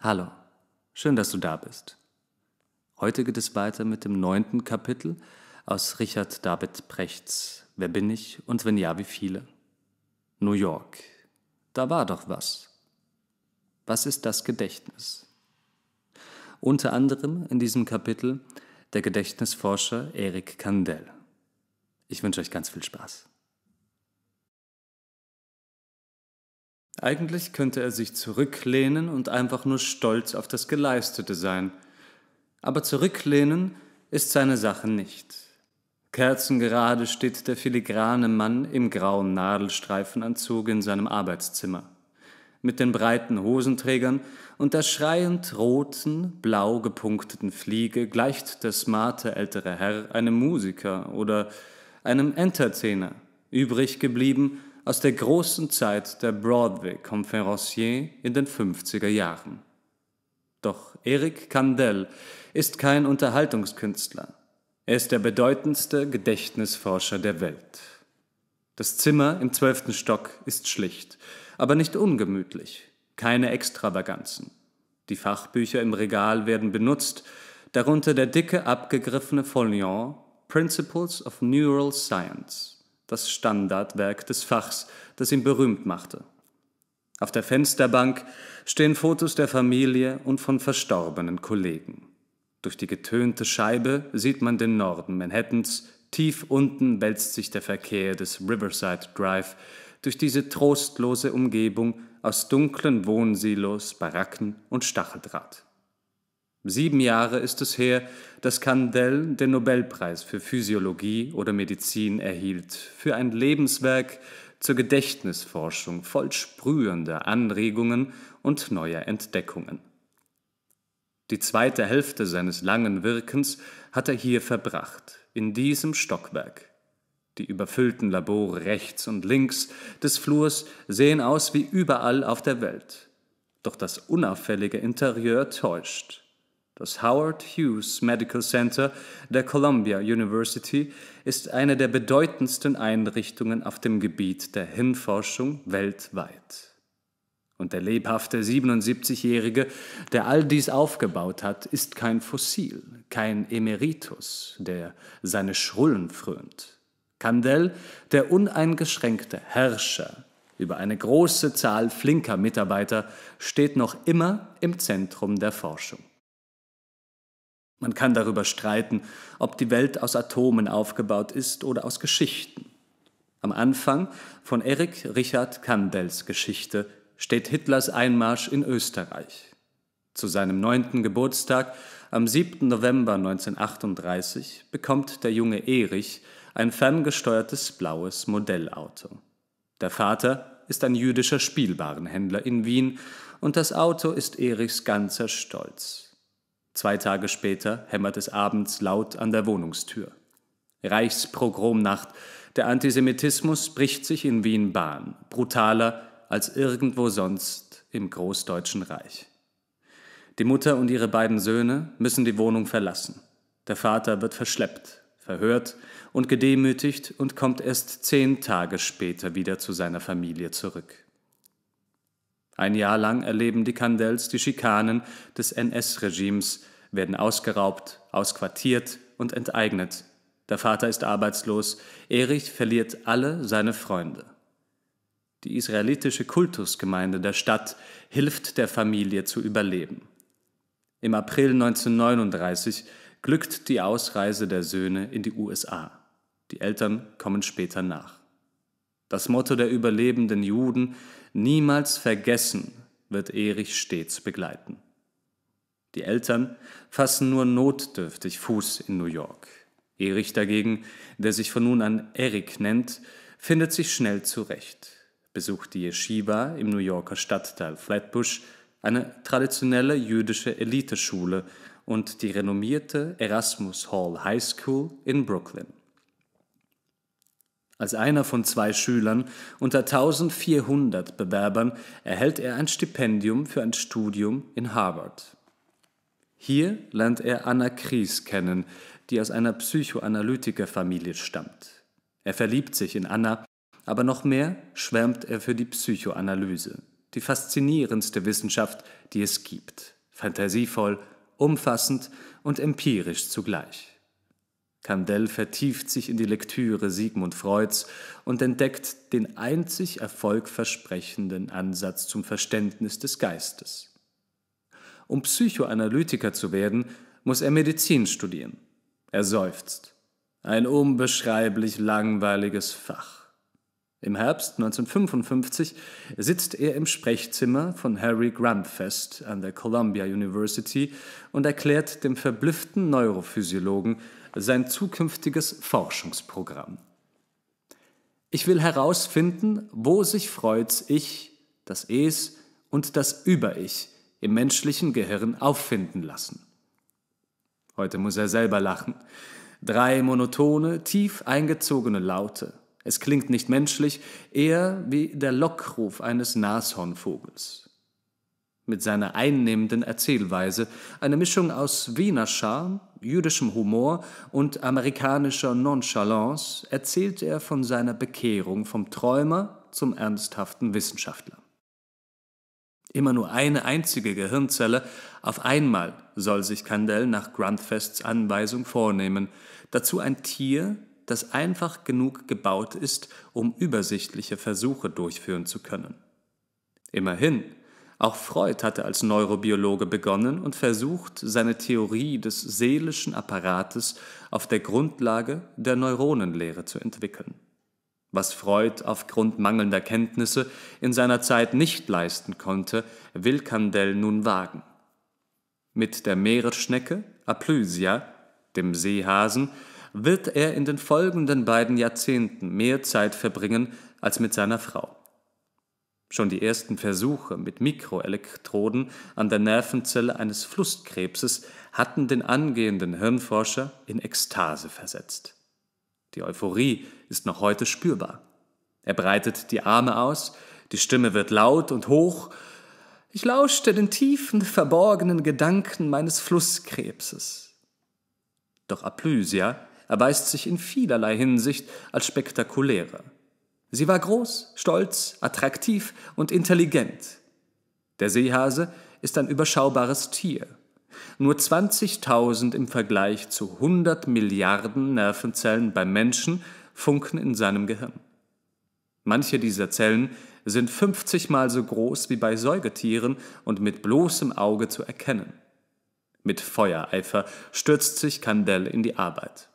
Hallo, schön, dass du da bist. Heute geht es weiter mit dem neunten Kapitel aus Richard David Prechts Wer bin ich und wenn ja, wie viele? New York. Da war doch was. Was ist das Gedächtnis? Unter anderem in diesem Kapitel der Gedächtnisforscher Erik Kandel. Ich wünsche euch ganz viel Spaß. Eigentlich könnte er sich zurücklehnen und einfach nur stolz auf das Geleistete sein. Aber zurücklehnen ist seine Sache nicht. Kerzengerade steht der filigrane Mann im grauen Nadelstreifenanzug in seinem Arbeitszimmer. Mit den breiten Hosenträgern und der schreiend roten, blau gepunkteten Fliege gleicht der smarte ältere Herr einem Musiker oder einem Entertainer, übrig geblieben aus der großen Zeit der broadway conferencier in den 50er Jahren. Doch Eric Kandel ist kein Unterhaltungskünstler. Er ist der bedeutendste Gedächtnisforscher der Welt. Das Zimmer im zwölften Stock ist schlicht, aber nicht ungemütlich. Keine Extravaganzen. Die Fachbücher im Regal werden benutzt, darunter der dicke abgegriffene Folion Principles of Neural Science das Standardwerk des Fachs, das ihn berühmt machte. Auf der Fensterbank stehen Fotos der Familie und von verstorbenen Kollegen. Durch die getönte Scheibe sieht man den Norden Manhattans, tief unten wälzt sich der Verkehr des Riverside Drive durch diese trostlose Umgebung aus dunklen Wohnsilos, Baracken und Stacheldraht. Sieben Jahre ist es her, dass Kandel den Nobelpreis für Physiologie oder Medizin erhielt, für ein Lebenswerk zur Gedächtnisforschung voll sprühender Anregungen und neuer Entdeckungen. Die zweite Hälfte seines langen Wirkens hat er hier verbracht, in diesem Stockwerk. Die überfüllten Labore rechts und links des Flurs sehen aus wie überall auf der Welt. Doch das unauffällige Interieur täuscht. Das Howard Hughes Medical Center der Columbia University ist eine der bedeutendsten Einrichtungen auf dem Gebiet der Hirnforschung weltweit. Und der lebhafte 77-Jährige, der all dies aufgebaut hat, ist kein Fossil, kein Emeritus, der seine Schrullen frönt. Kandel, der uneingeschränkte Herrscher über eine große Zahl flinker Mitarbeiter, steht noch immer im Zentrum der Forschung. Man kann darüber streiten, ob die Welt aus Atomen aufgebaut ist oder aus Geschichten. Am Anfang von Erik Richard Kandels Geschichte steht Hitlers Einmarsch in Österreich. Zu seinem neunten Geburtstag am 7. November 1938 bekommt der junge Erich ein ferngesteuertes blaues Modellauto. Der Vater ist ein jüdischer Spielwarenhändler in Wien und das Auto ist Erichs ganzer Stolz. Zwei Tage später hämmert es abends laut an der Wohnungstür. Reichsprogromnacht. Der Antisemitismus bricht sich in Wien Bahn, brutaler als irgendwo sonst im Großdeutschen Reich. Die Mutter und ihre beiden Söhne müssen die Wohnung verlassen. Der Vater wird verschleppt, verhört und gedemütigt und kommt erst zehn Tage später wieder zu seiner Familie zurück. Ein Jahr lang erleben die Kandels die Schikanen des NS-Regimes, werden ausgeraubt, ausquartiert und enteignet. Der Vater ist arbeitslos, Erich verliert alle seine Freunde. Die israelitische Kultusgemeinde der Stadt hilft der Familie zu überleben. Im April 1939 glückt die Ausreise der Söhne in die USA. Die Eltern kommen später nach. Das Motto der überlebenden Juden Niemals vergessen wird Erich stets begleiten. Die Eltern fassen nur notdürftig Fuß in New York. Erich dagegen, der sich von nun an Eric nennt, findet sich schnell zurecht, besucht die Yeshiva im New Yorker Stadtteil Flatbush, eine traditionelle jüdische Eliteschule und die renommierte Erasmus Hall High School in Brooklyn. Als einer von zwei Schülern unter 1400 Bewerbern erhält er ein Stipendium für ein Studium in Harvard. Hier lernt er Anna Kries kennen, die aus einer Psychoanalytikerfamilie stammt. Er verliebt sich in Anna, aber noch mehr schwärmt er für die Psychoanalyse, die faszinierendste Wissenschaft, die es gibt, fantasievoll, umfassend und empirisch zugleich. Kandel vertieft sich in die Lektüre Sigmund Freuds und entdeckt den einzig erfolgversprechenden Ansatz zum Verständnis des Geistes. Um Psychoanalytiker zu werden, muss er Medizin studieren. Er seufzt. Ein unbeschreiblich langweiliges Fach. Im Herbst 1955 sitzt er im Sprechzimmer von Harry Grundfest an der Columbia University und erklärt dem verblüfften Neurophysiologen, sein zukünftiges Forschungsprogramm. Ich will herausfinden, wo sich Freuds Ich, das Es und das Über-Ich im menschlichen Gehirn auffinden lassen. Heute muss er selber lachen. Drei monotone, tief eingezogene Laute. Es klingt nicht menschlich, eher wie der Lockruf eines Nashornvogels mit seiner einnehmenden Erzählweise, eine Mischung aus Wiener Charme, jüdischem Humor und amerikanischer Nonchalance, erzählt er von seiner Bekehrung vom Träumer zum ernsthaften Wissenschaftler. Immer nur eine einzige Gehirnzelle auf einmal soll sich Kandel nach Grundfests Anweisung vornehmen, dazu ein Tier, das einfach genug gebaut ist, um übersichtliche Versuche durchführen zu können. Immerhin auch Freud hatte als Neurobiologe begonnen und versucht, seine Theorie des seelischen Apparates auf der Grundlage der Neuronenlehre zu entwickeln, was Freud aufgrund mangelnder Kenntnisse in seiner Zeit nicht leisten konnte, will Kandel nun wagen. Mit der Meeresschnecke, Aplysia, dem Seehasen, wird er in den folgenden beiden Jahrzehnten mehr Zeit verbringen als mit seiner Frau. Schon die ersten Versuche mit Mikroelektroden an der Nervenzelle eines Flusskrebses hatten den angehenden Hirnforscher in Ekstase versetzt. Die Euphorie ist noch heute spürbar. Er breitet die Arme aus, die Stimme wird laut und hoch. Ich lauschte den tiefen, verborgenen Gedanken meines Flusskrebses. Doch Aplysia erweist sich in vielerlei Hinsicht als spektakulärer. Sie war groß, stolz, attraktiv und intelligent. Der Seehase ist ein überschaubares Tier. Nur 20.000 im Vergleich zu 100 Milliarden Nervenzellen beim Menschen funken in seinem Gehirn. Manche dieser Zellen sind 50 mal so groß wie bei Säugetieren und mit bloßem Auge zu erkennen. Mit Feuereifer stürzt sich Kandel in die Arbeit.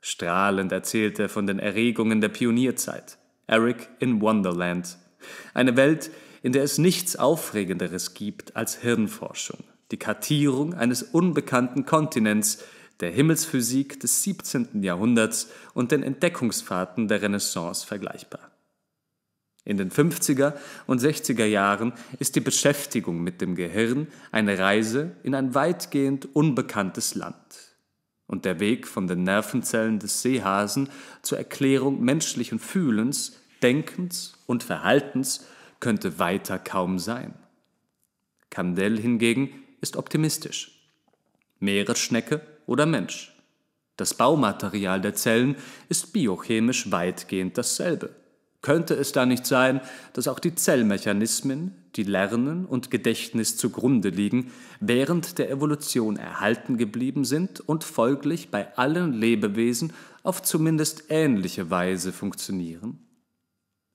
Strahlend erzählt er von den Erregungen der Pionierzeit. Eric in Wonderland. Eine Welt, in der es nichts Aufregenderes gibt als Hirnforschung, die Kartierung eines unbekannten Kontinents, der Himmelsphysik des 17. Jahrhunderts und den Entdeckungsfahrten der Renaissance vergleichbar. In den 50er und 60er Jahren ist die Beschäftigung mit dem Gehirn eine Reise in ein weitgehend unbekanntes Land, und der Weg von den Nervenzellen des Seehasen zur Erklärung menschlichen Fühlens, Denkens und Verhaltens könnte weiter kaum sein. Kandel hingegen ist optimistisch. Meeresschnecke oder Mensch. Das Baumaterial der Zellen ist biochemisch weitgehend dasselbe. Könnte es da nicht sein, dass auch die Zellmechanismen, die Lernen und Gedächtnis zugrunde liegen, während der Evolution erhalten geblieben sind und folglich bei allen Lebewesen auf zumindest ähnliche Weise funktionieren?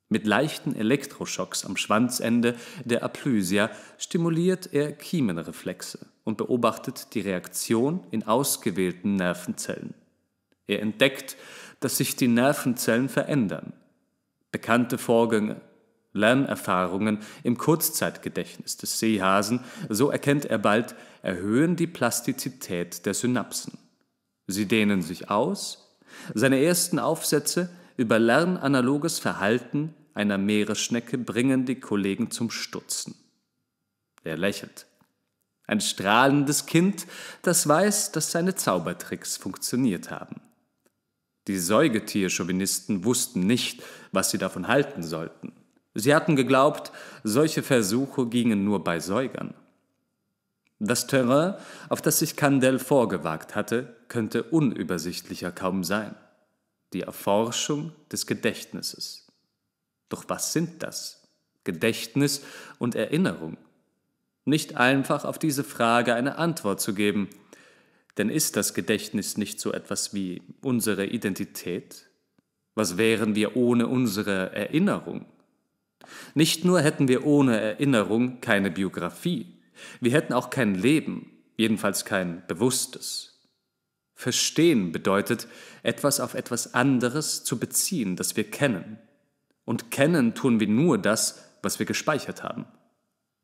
Mit leichten Elektroschocks am Schwanzende der Aplysia stimuliert er Kiemenreflexe und beobachtet die Reaktion in ausgewählten Nervenzellen. Er entdeckt, dass sich die Nervenzellen verändern Bekannte Vorgänge, Lernerfahrungen im Kurzzeitgedächtnis des Seehasen, so erkennt er bald, erhöhen die Plastizität der Synapsen. Sie dehnen sich aus. Seine ersten Aufsätze über lernanaloges Verhalten einer Meeresschnecke bringen die Kollegen zum Stutzen. Er lächelt. Ein strahlendes Kind, das weiß, dass seine Zaubertricks funktioniert haben. Die Säugetierchauvinisten wussten nicht, was sie davon halten sollten. Sie hatten geglaubt, solche Versuche gingen nur bei Säugern. Das Terrain, auf das sich Kandel vorgewagt hatte, könnte unübersichtlicher kaum sein. Die Erforschung des Gedächtnisses. Doch was sind das? Gedächtnis und Erinnerung. Nicht einfach auf diese Frage eine Antwort zu geben, denn ist das Gedächtnis nicht so etwas wie unsere Identität? Was wären wir ohne unsere Erinnerung? Nicht nur hätten wir ohne Erinnerung keine Biografie, wir hätten auch kein Leben, jedenfalls kein bewusstes. Verstehen bedeutet, etwas auf etwas anderes zu beziehen, das wir kennen. Und kennen tun wir nur das, was wir gespeichert haben.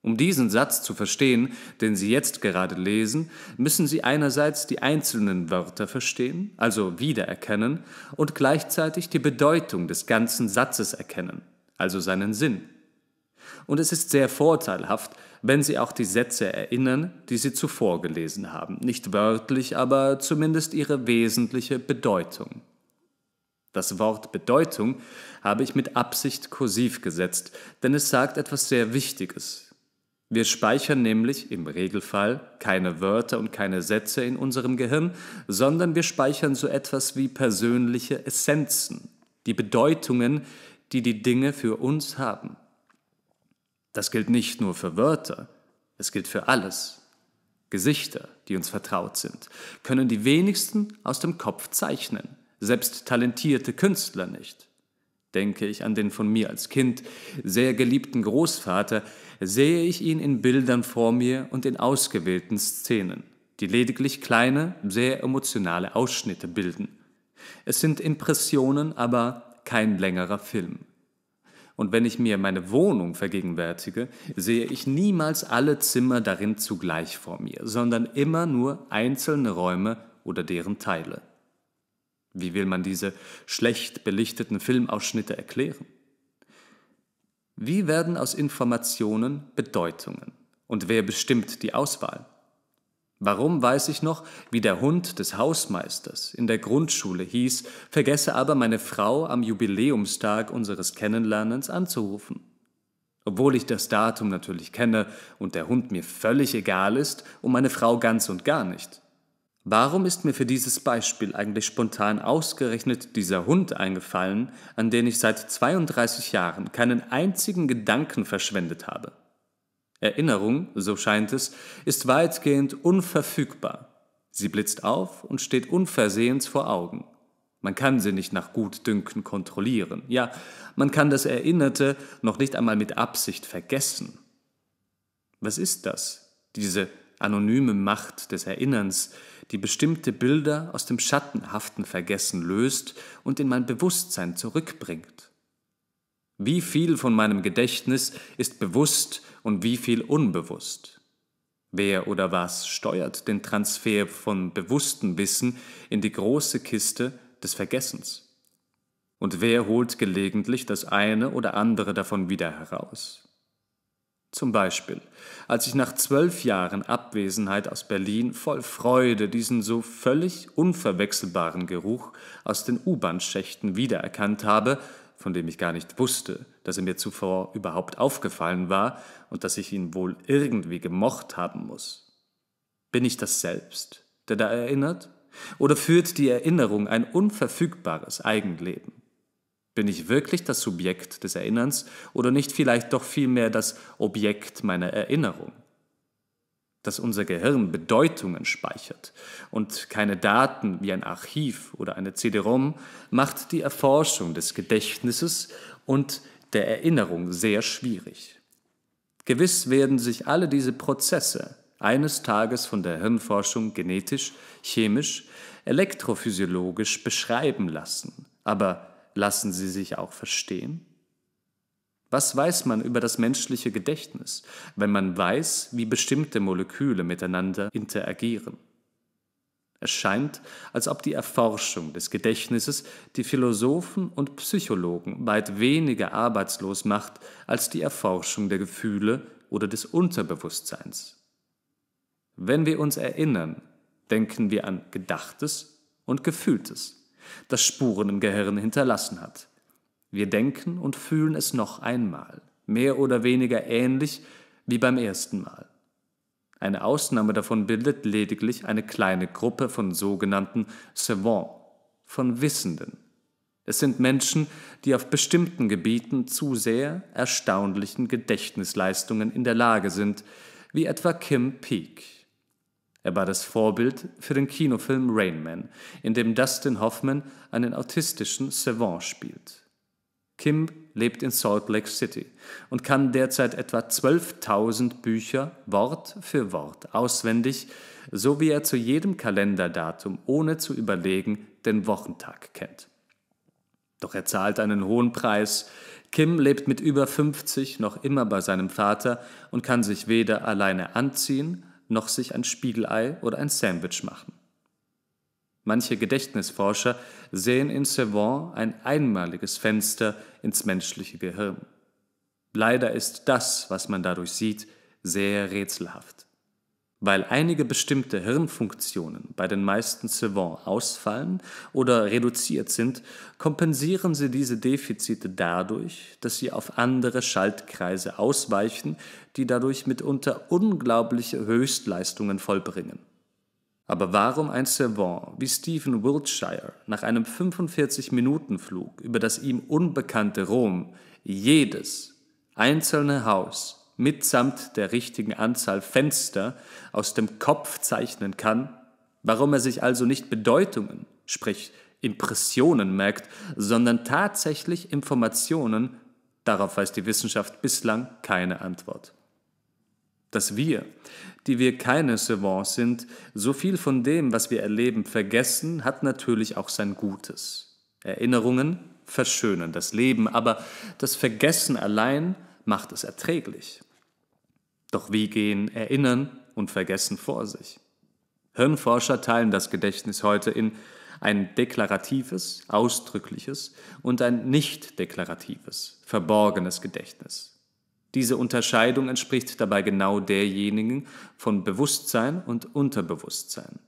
Um diesen Satz zu verstehen, den Sie jetzt gerade lesen, müssen Sie einerseits die einzelnen Wörter verstehen, also wiedererkennen, und gleichzeitig die Bedeutung des ganzen Satzes erkennen, also seinen Sinn. Und es ist sehr vorteilhaft, wenn Sie auch die Sätze erinnern, die Sie zuvor gelesen haben, nicht wörtlich, aber zumindest ihre wesentliche Bedeutung. Das Wort Bedeutung habe ich mit Absicht kursiv gesetzt, denn es sagt etwas sehr Wichtiges, wir speichern nämlich im Regelfall keine Wörter und keine Sätze in unserem Gehirn, sondern wir speichern so etwas wie persönliche Essenzen, die Bedeutungen, die die Dinge für uns haben. Das gilt nicht nur für Wörter, es gilt für alles. Gesichter, die uns vertraut sind, können die wenigsten aus dem Kopf zeichnen, selbst talentierte Künstler nicht denke ich an den von mir als Kind sehr geliebten Großvater, sehe ich ihn in Bildern vor mir und in ausgewählten Szenen, die lediglich kleine, sehr emotionale Ausschnitte bilden. Es sind Impressionen, aber kein längerer Film. Und wenn ich mir meine Wohnung vergegenwärtige, sehe ich niemals alle Zimmer darin zugleich vor mir, sondern immer nur einzelne Räume oder deren Teile. Wie will man diese schlecht belichteten Filmausschnitte erklären? Wie werden aus Informationen Bedeutungen? Und wer bestimmt die Auswahl? Warum weiß ich noch, wie der Hund des Hausmeisters in der Grundschule hieß, vergesse aber meine Frau am Jubiläumstag unseres Kennenlernens anzurufen? Obwohl ich das Datum natürlich kenne und der Hund mir völlig egal ist und meine Frau ganz und gar nicht. Warum ist mir für dieses Beispiel eigentlich spontan ausgerechnet dieser Hund eingefallen, an den ich seit 32 Jahren keinen einzigen Gedanken verschwendet habe? Erinnerung, so scheint es, ist weitgehend unverfügbar. Sie blitzt auf und steht unversehens vor Augen. Man kann sie nicht nach Gutdünken kontrollieren. Ja, man kann das Erinnerte noch nicht einmal mit Absicht vergessen. Was ist das, diese anonyme Macht des Erinnerns, die bestimmte Bilder aus dem schattenhaften Vergessen löst und in mein Bewusstsein zurückbringt. Wie viel von meinem Gedächtnis ist bewusst und wie viel unbewusst? Wer oder was steuert den Transfer von bewusstem Wissen in die große Kiste des Vergessens? Und wer holt gelegentlich das eine oder andere davon wieder heraus? Zum Beispiel, als ich nach zwölf Jahren Abwesenheit aus Berlin voll Freude diesen so völlig unverwechselbaren Geruch aus den U-Bahn-Schächten wiedererkannt habe, von dem ich gar nicht wusste, dass er mir zuvor überhaupt aufgefallen war und dass ich ihn wohl irgendwie gemocht haben muss. Bin ich das selbst, der da erinnert? Oder führt die Erinnerung ein unverfügbares Eigenleben? Bin ich wirklich das Subjekt des Erinnerns oder nicht vielleicht doch vielmehr das Objekt meiner Erinnerung? Dass unser Gehirn Bedeutungen speichert und keine Daten wie ein Archiv oder eine CD-ROM, macht die Erforschung des Gedächtnisses und der Erinnerung sehr schwierig. Gewiss werden sich alle diese Prozesse eines Tages von der Hirnforschung genetisch, chemisch, elektrophysiologisch beschreiben lassen, aber Lassen sie sich auch verstehen? Was weiß man über das menschliche Gedächtnis, wenn man weiß, wie bestimmte Moleküle miteinander interagieren? Es scheint, als ob die Erforschung des Gedächtnisses die Philosophen und Psychologen weit weniger arbeitslos macht als die Erforschung der Gefühle oder des Unterbewusstseins. Wenn wir uns erinnern, denken wir an Gedachtes und Gefühltes das Spuren im Gehirn hinterlassen hat. Wir denken und fühlen es noch einmal, mehr oder weniger ähnlich wie beim ersten Mal. Eine Ausnahme davon bildet lediglich eine kleine Gruppe von sogenannten Savants, von Wissenden. Es sind Menschen, die auf bestimmten Gebieten zu sehr erstaunlichen Gedächtnisleistungen in der Lage sind, wie etwa Kim Peake. Er war das Vorbild für den Kinofilm Rain Man, in dem Dustin Hoffman einen autistischen Savant spielt. Kim lebt in Salt Lake City und kann derzeit etwa 12.000 Bücher Wort für Wort auswendig, so wie er zu jedem Kalenderdatum ohne zu überlegen den Wochentag kennt. Doch er zahlt einen hohen Preis. Kim lebt mit über 50 noch immer bei seinem Vater und kann sich weder alleine anziehen noch sich ein Spiegelei oder ein Sandwich machen. Manche Gedächtnisforscher sehen in Savant ein einmaliges Fenster ins menschliche Gehirn. Leider ist das, was man dadurch sieht, sehr rätselhaft. Weil einige bestimmte Hirnfunktionen bei den meisten Savants ausfallen oder reduziert sind, kompensieren sie diese Defizite dadurch, dass sie auf andere Schaltkreise ausweichen, die dadurch mitunter unglaubliche Höchstleistungen vollbringen. Aber warum ein Savant wie Stephen Wiltshire nach einem 45-Minuten-Flug über das ihm unbekannte Rom jedes einzelne Haus mitsamt der richtigen Anzahl Fenster aus dem Kopf zeichnen kann, warum er sich also nicht Bedeutungen, sprich Impressionen merkt, sondern tatsächlich Informationen, darauf weiß die Wissenschaft bislang keine Antwort. Dass wir, die wir keine Savants sind, so viel von dem, was wir erleben, vergessen, hat natürlich auch sein Gutes. Erinnerungen verschönen das Leben, aber das Vergessen allein macht es erträglich. Doch wie gehen Erinnern und Vergessen vor sich? Hirnforscher teilen das Gedächtnis heute in ein deklaratives, ausdrückliches und ein nicht deklaratives, verborgenes Gedächtnis. Diese Unterscheidung entspricht dabei genau derjenigen von Bewusstsein und Unterbewusstsein.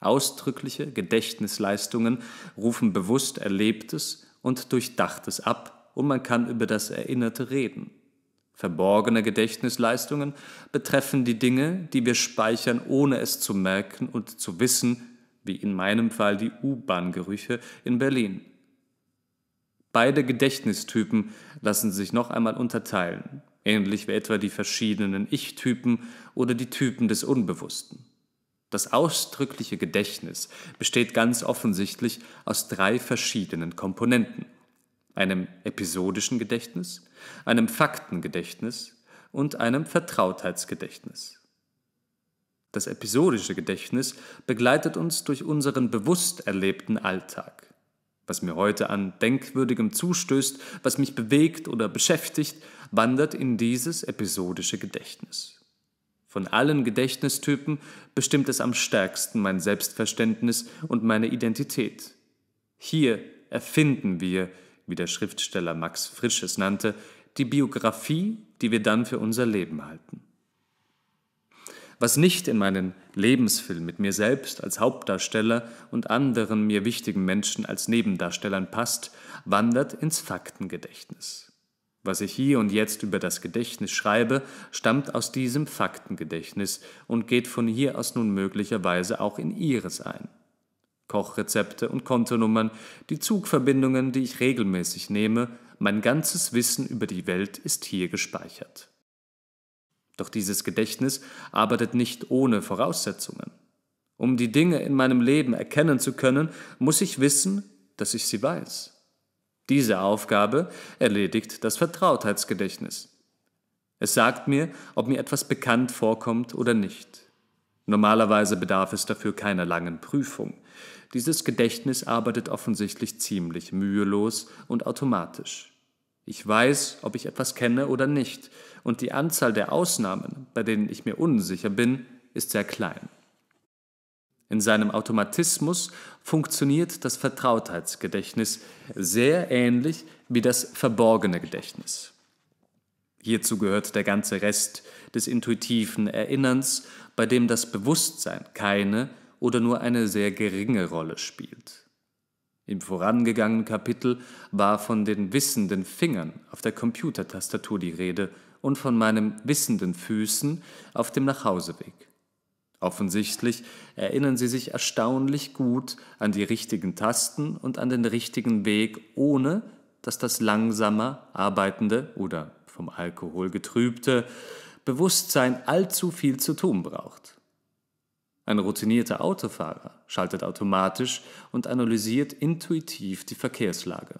Ausdrückliche Gedächtnisleistungen rufen bewusst Erlebtes und Durchdachtes ab und man kann über das Erinnerte reden. Verborgene Gedächtnisleistungen betreffen die Dinge, die wir speichern, ohne es zu merken und zu wissen, wie in meinem Fall die U-Bahn-Gerüche in Berlin. Beide Gedächtnistypen lassen sich noch einmal unterteilen, ähnlich wie etwa die verschiedenen Ich-Typen oder die Typen des Unbewussten. Das ausdrückliche Gedächtnis besteht ganz offensichtlich aus drei verschiedenen Komponenten – einem episodischen Gedächtnis, einem Faktengedächtnis und einem Vertrautheitsgedächtnis. Das episodische Gedächtnis begleitet uns durch unseren bewusst erlebten Alltag. Was mir heute an Denkwürdigem zustößt, was mich bewegt oder beschäftigt, wandert in dieses episodische Gedächtnis. Von allen Gedächtnistypen bestimmt es am stärksten mein Selbstverständnis und meine Identität. Hier erfinden wir, wie der Schriftsteller Max Frisch es nannte, die Biografie, die wir dann für unser Leben halten. Was nicht in meinen Lebensfilm mit mir selbst als Hauptdarsteller und anderen mir wichtigen Menschen als Nebendarstellern passt, wandert ins Faktengedächtnis. Was ich hier und jetzt über das Gedächtnis schreibe, stammt aus diesem Faktengedächtnis und geht von hier aus nun möglicherweise auch in Ihres ein. Kochrezepte und Kontonummern, die Zugverbindungen, die ich regelmäßig nehme, mein ganzes Wissen über die Welt ist hier gespeichert. Doch dieses Gedächtnis arbeitet nicht ohne Voraussetzungen. Um die Dinge in meinem Leben erkennen zu können, muss ich wissen, dass ich sie weiß. Diese Aufgabe erledigt das Vertrautheitsgedächtnis. Es sagt mir, ob mir etwas bekannt vorkommt oder nicht. Normalerweise bedarf es dafür keiner langen Prüfung. Dieses Gedächtnis arbeitet offensichtlich ziemlich mühelos und automatisch. Ich weiß, ob ich etwas kenne oder nicht, und die Anzahl der Ausnahmen, bei denen ich mir unsicher bin, ist sehr klein. In seinem Automatismus funktioniert das Vertrautheitsgedächtnis sehr ähnlich wie das verborgene Gedächtnis. Hierzu gehört der ganze Rest des intuitiven Erinnerns, bei dem das Bewusstsein keine oder nur eine sehr geringe Rolle spielt. Im vorangegangenen Kapitel war von den wissenden Fingern auf der Computertastatur die Rede und von meinen wissenden Füßen auf dem Nachhauseweg. Offensichtlich erinnern sie sich erstaunlich gut an die richtigen Tasten und an den richtigen Weg, ohne dass das langsamer arbeitende oder vom Alkohol getrübte Bewusstsein allzu viel zu tun braucht. Ein routinierter Autofahrer schaltet automatisch und analysiert intuitiv die Verkehrslage.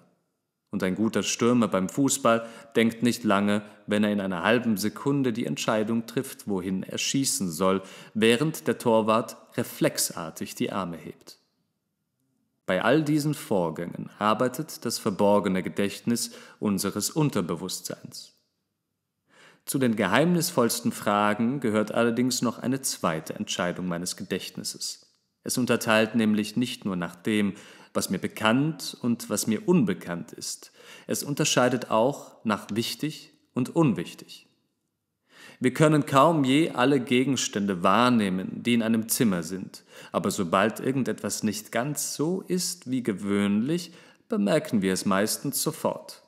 Und ein guter Stürmer beim Fußball denkt nicht lange, wenn er in einer halben Sekunde die Entscheidung trifft, wohin er schießen soll, während der Torwart reflexartig die Arme hebt. Bei all diesen Vorgängen arbeitet das verborgene Gedächtnis unseres Unterbewusstseins. Zu den geheimnisvollsten Fragen gehört allerdings noch eine zweite Entscheidung meines Gedächtnisses. Es unterteilt nämlich nicht nur nach dem, was mir bekannt und was mir unbekannt ist. Es unterscheidet auch nach wichtig und unwichtig. Wir können kaum je alle Gegenstände wahrnehmen, die in einem Zimmer sind, aber sobald irgendetwas nicht ganz so ist wie gewöhnlich, bemerken wir es meistens sofort.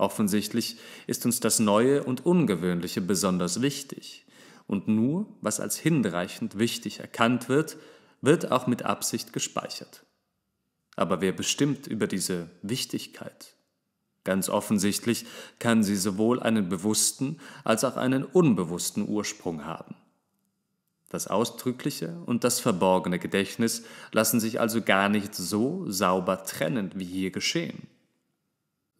Offensichtlich ist uns das Neue und Ungewöhnliche besonders wichtig. Und nur, was als hinreichend wichtig erkannt wird, wird auch mit Absicht gespeichert. Aber wer bestimmt über diese Wichtigkeit? Ganz offensichtlich kann sie sowohl einen bewussten als auch einen unbewussten Ursprung haben. Das ausdrückliche und das verborgene Gedächtnis lassen sich also gar nicht so sauber trennen, wie hier geschehen.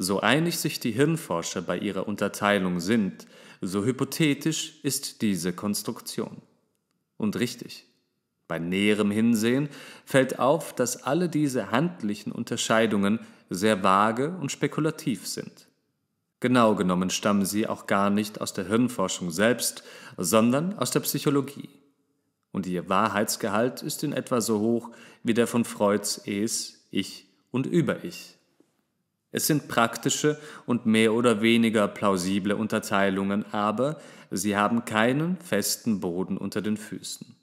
So einig sich die Hirnforscher bei ihrer Unterteilung sind, so hypothetisch ist diese Konstruktion. Und richtig. Bei näherem Hinsehen fällt auf, dass alle diese handlichen Unterscheidungen sehr vage und spekulativ sind. Genau genommen stammen sie auch gar nicht aus der Hirnforschung selbst, sondern aus der Psychologie. Und ihr Wahrheitsgehalt ist in etwa so hoch wie der von Freuds Es, Ich und Über-Ich. Es sind praktische und mehr oder weniger plausible Unterteilungen, aber sie haben keinen festen Boden unter den Füßen.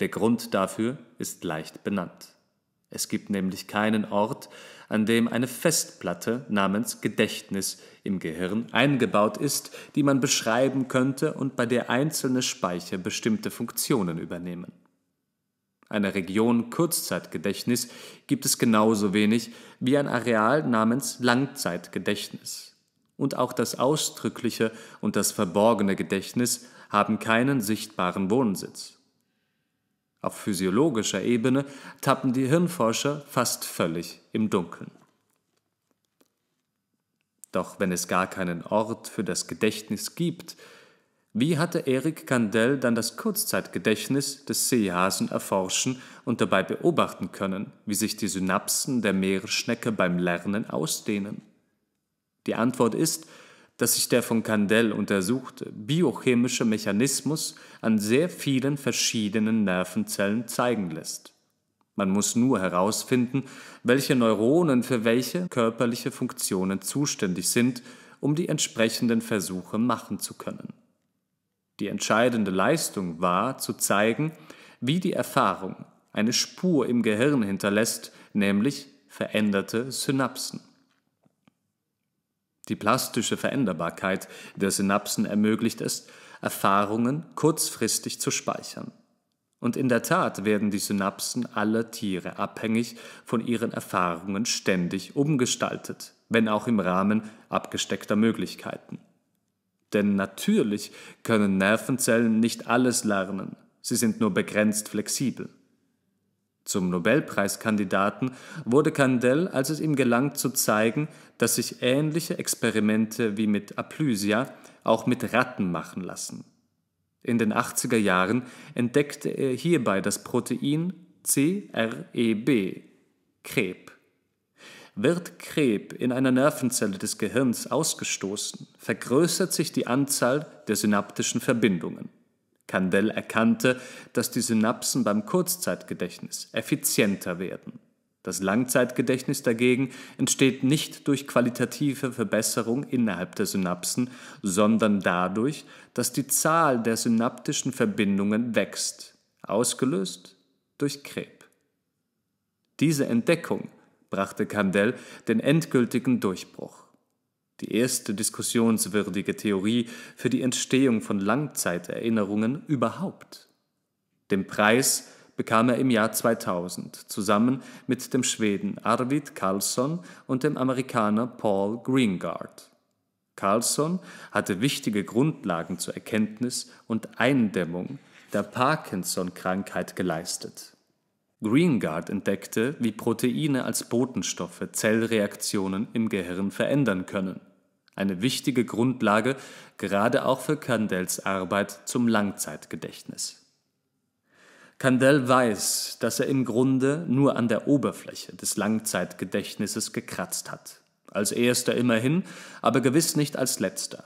Der Grund dafür ist leicht benannt. Es gibt nämlich keinen Ort, an dem eine Festplatte namens Gedächtnis im Gehirn eingebaut ist, die man beschreiben könnte und bei der einzelne Speicher bestimmte Funktionen übernehmen einer Region Kurzzeitgedächtnis gibt es genauso wenig wie ein Areal namens Langzeitgedächtnis. Und auch das ausdrückliche und das verborgene Gedächtnis haben keinen sichtbaren Wohnsitz. Auf physiologischer Ebene tappen die Hirnforscher fast völlig im Dunkeln. Doch wenn es gar keinen Ort für das Gedächtnis gibt, wie hatte Erik Kandel dann das Kurzzeitgedächtnis des Seehasen erforschen und dabei beobachten können, wie sich die Synapsen der Meeresschnecke beim Lernen ausdehnen? Die Antwort ist, dass sich der von Kandel untersuchte biochemische Mechanismus an sehr vielen verschiedenen Nervenzellen zeigen lässt. Man muss nur herausfinden, welche Neuronen für welche körperliche Funktionen zuständig sind, um die entsprechenden Versuche machen zu können. Die entscheidende Leistung war, zu zeigen, wie die Erfahrung eine Spur im Gehirn hinterlässt, nämlich veränderte Synapsen. Die plastische Veränderbarkeit der Synapsen ermöglicht es, Erfahrungen kurzfristig zu speichern. Und in der Tat werden die Synapsen aller Tiere abhängig von ihren Erfahrungen ständig umgestaltet, wenn auch im Rahmen abgesteckter Möglichkeiten. Denn natürlich können Nervenzellen nicht alles lernen, sie sind nur begrenzt flexibel. Zum Nobelpreiskandidaten wurde Kandel, als es ihm gelang zu zeigen, dass sich ähnliche Experimente wie mit Aplysia auch mit Ratten machen lassen. In den 80er Jahren entdeckte er hierbei das Protein CREB, Krebs. Wird Krebs in einer Nervenzelle des Gehirns ausgestoßen, vergrößert sich die Anzahl der synaptischen Verbindungen. Kandel erkannte, dass die Synapsen beim Kurzzeitgedächtnis effizienter werden. Das Langzeitgedächtnis dagegen entsteht nicht durch qualitative Verbesserung innerhalb der Synapsen, sondern dadurch, dass die Zahl der synaptischen Verbindungen wächst, ausgelöst durch Krebs. Diese Entdeckung brachte Kandel den endgültigen Durchbruch. Die erste diskussionswürdige Theorie für die Entstehung von Langzeiterinnerungen überhaupt. Den Preis bekam er im Jahr 2000 zusammen mit dem Schweden Arvid Carlsson und dem Amerikaner Paul Greengard. Carlsson hatte wichtige Grundlagen zur Erkenntnis und Eindämmung der Parkinson-Krankheit geleistet. Greengard entdeckte, wie Proteine als Botenstoffe Zellreaktionen im Gehirn verändern können. Eine wichtige Grundlage, gerade auch für Kandels Arbeit zum Langzeitgedächtnis. Kandel weiß, dass er im Grunde nur an der Oberfläche des Langzeitgedächtnisses gekratzt hat. Als erster immerhin, aber gewiss nicht als letzter.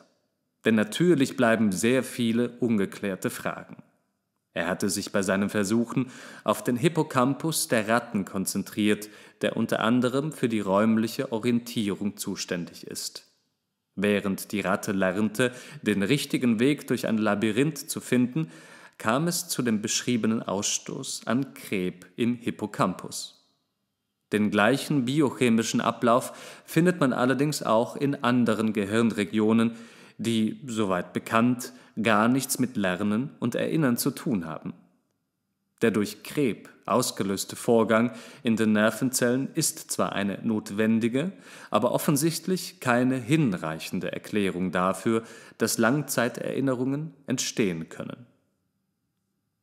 Denn natürlich bleiben sehr viele ungeklärte Fragen. Er hatte sich bei seinen Versuchen auf den Hippocampus der Ratten konzentriert, der unter anderem für die räumliche Orientierung zuständig ist. Während die Ratte lernte, den richtigen Weg durch ein Labyrinth zu finden, kam es zu dem beschriebenen Ausstoß an Kreb im Hippocampus. Den gleichen biochemischen Ablauf findet man allerdings auch in anderen Gehirnregionen, die, soweit bekannt, gar nichts mit Lernen und Erinnern zu tun haben. Der durch Krebs ausgelöste Vorgang in den Nervenzellen ist zwar eine notwendige, aber offensichtlich keine hinreichende Erklärung dafür, dass Langzeiterinnerungen entstehen können.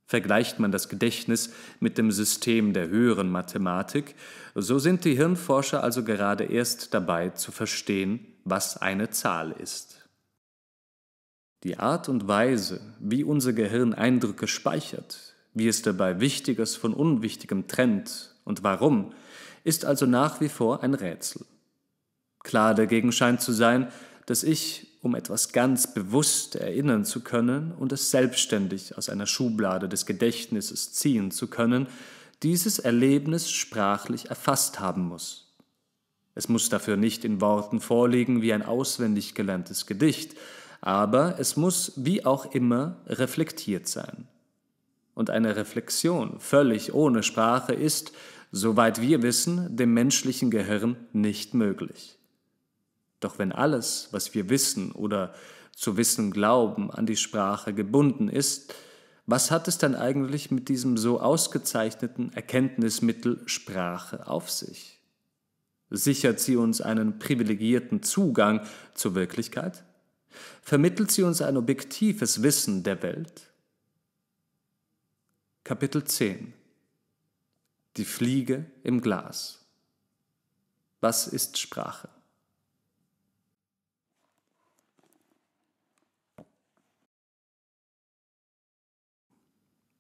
Vergleicht man das Gedächtnis mit dem System der höheren Mathematik, so sind die Hirnforscher also gerade erst dabei zu verstehen, was eine Zahl ist. Die Art und Weise, wie unser Gehirn Eindrücke speichert, wie es dabei Wichtiges von Unwichtigem trennt und warum, ist also nach wie vor ein Rätsel. Klar dagegen scheint zu sein, dass ich, um etwas ganz bewusst erinnern zu können und es selbstständig aus einer Schublade des Gedächtnisses ziehen zu können, dieses Erlebnis sprachlich erfasst haben muss. Es muss dafür nicht in Worten vorliegen wie ein auswendig gelerntes Gedicht, aber es muss wie auch immer reflektiert sein. Und eine Reflexion völlig ohne Sprache ist, soweit wir wissen, dem menschlichen Gehirn nicht möglich. Doch wenn alles, was wir wissen oder zu wissen glauben, an die Sprache gebunden ist, was hat es dann eigentlich mit diesem so ausgezeichneten Erkenntnismittel Sprache auf sich? Sichert sie uns einen privilegierten Zugang zur Wirklichkeit? vermittelt sie uns ein objektives Wissen der Welt. Kapitel 10 Die Fliege im Glas Was ist Sprache?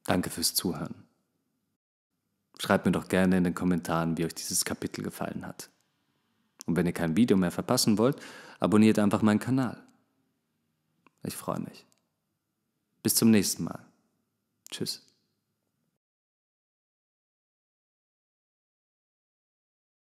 Danke fürs Zuhören. Schreibt mir doch gerne in den Kommentaren, wie euch dieses Kapitel gefallen hat. Und wenn ihr kein Video mehr verpassen wollt, abonniert einfach meinen Kanal. Ich freue mich. Bis zum nächsten Mal. Tschüss.